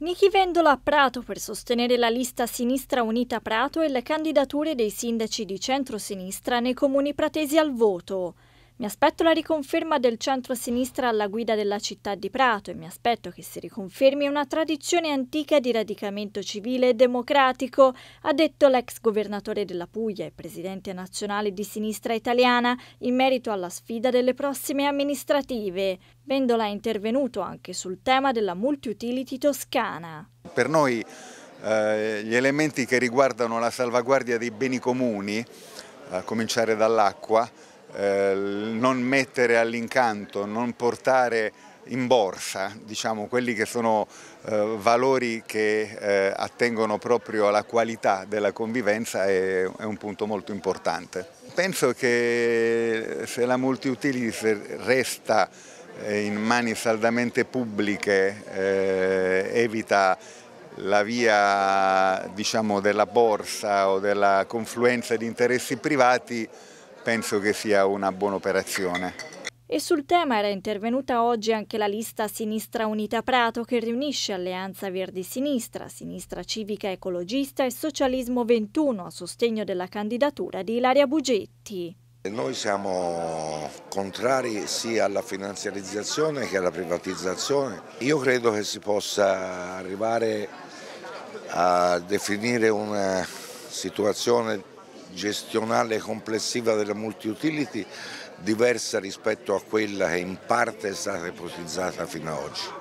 Nichi Vendola a Prato per sostenere la lista Sinistra Unita Prato e le candidature dei sindaci di centro-sinistra nei comuni pratesi al voto. Mi aspetto la riconferma del centro-sinistra alla guida della città di Prato e mi aspetto che si riconfermi una tradizione antica di radicamento civile e democratico, ha detto l'ex governatore della Puglia e presidente nazionale di sinistra italiana in merito alla sfida delle prossime amministrative. Vendola è intervenuto anche sul tema della multiutility toscana. Per noi eh, gli elementi che riguardano la salvaguardia dei beni comuni, a cominciare dall'acqua, eh, non mettere all'incanto, non portare in borsa diciamo, quelli che sono eh, valori che eh, attengono proprio alla qualità della convivenza è, è, un punto molto importante. Penso che se la multiutility resta eh, in mani saldamente pubbliche eh, evita la via diciamo, della borsa o della confluenza di interessi privati penso che sia una buona operazione. E sul tema era intervenuta oggi anche la lista Sinistra Unita Prato che riunisce Alleanza Verdi Sinistra, Sinistra Civica Ecologista e Socialismo 21 a sostegno della candidatura di Ilaria Bugetti. Noi siamo contrari sia alla finanziarizzazione che alla privatizzazione. Io credo che si possa arrivare a definire una situazione gestionale complessiva della multi-utility diversa rispetto a quella che in parte è stata ipotizzata fino ad oggi.